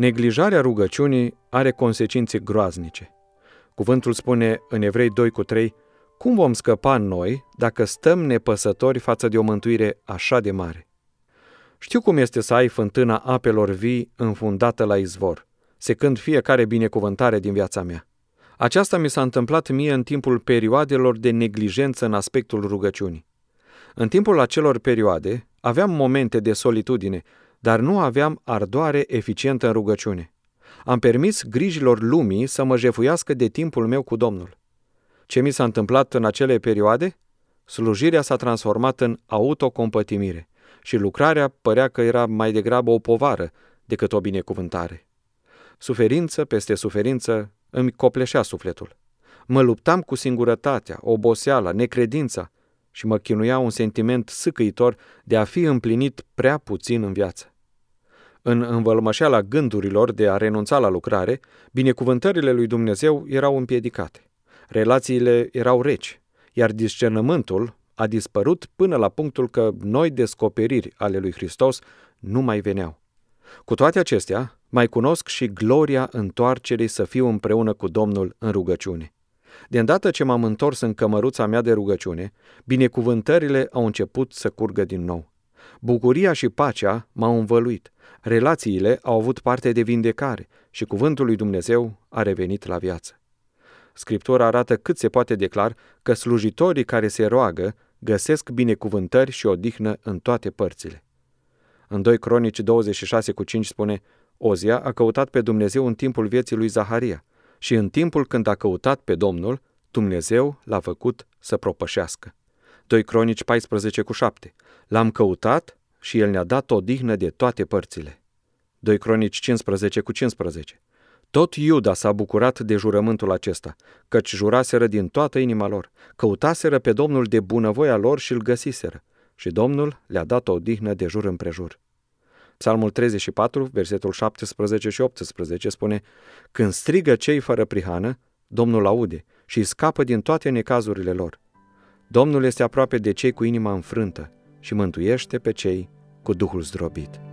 Neglijarea rugăciunii are consecințe groaznice. Cuvântul spune în Evrei 2 cu 3, cum vom scăpa noi dacă stăm nepăsători față de o mântuire așa de mare? Știu cum este să ai fântâna apelor vii înfundată la izvor, secând fiecare binecuvântare din viața mea. Aceasta mi s-a întâmplat mie în timpul perioadelor de neglijență în aspectul rugăciunii. În timpul acelor perioade aveam momente de solitudine dar nu aveam ardoare eficientă în rugăciune. Am permis grijilor lumii să mă jefuiască de timpul meu cu Domnul. Ce mi s-a întâmplat în acele perioade? Slujirea s-a transformat în autocompătimire și lucrarea părea că era mai degrabă o povară decât o binecuvântare. Suferință peste suferință îmi copleșea sufletul. Mă luptam cu singurătatea, oboseala, necredința și mă chinuia un sentiment sâcăitor de a fi împlinit prea puțin în viață. În învălmășeala gândurilor de a renunța la lucrare, binecuvântările lui Dumnezeu erau împiedicate. Relațiile erau reci, iar discernământul a dispărut până la punctul că noi descoperiri ale lui Hristos nu mai veneau. Cu toate acestea, mai cunosc și gloria întoarcerii să fiu împreună cu Domnul în rugăciune. De îndată ce m-am întors în cămăruța mea de rugăciune, binecuvântările au început să curgă din nou. Bucuria și pacea m-au învăluit, relațiile au avut parte de vindecare și cuvântul lui Dumnezeu a revenit la viață. Scriptura arată cât se poate declar că slujitorii care se roagă găsesc binecuvântări și odihnă în toate părțile. În 2 Cronici 26 cu 5 spune, Ozia a căutat pe Dumnezeu în timpul vieții lui Zaharia – și în timpul când a căutat pe Domnul, Dumnezeu l-a făcut să propășească. 2 Cronici 14 cu 7. L-am căutat și el ne-a dat o dihnă de toate părțile. 2 Cronici 15 cu 15. Tot Iuda s-a bucurat de jurământul acesta, căci juraseră din toată inima lor, căutaseră pe Domnul de bunăvoia lor și îl găsiseră, și Domnul le-a dat o dihnă de jur împrejur. Psalmul 34, versetul 17 și 18 spune Când strigă cei fără prihană, Domnul aude și îi scapă din toate necazurile lor. Domnul este aproape de cei cu inima înfrântă și mântuiește pe cei cu duhul zdrobit.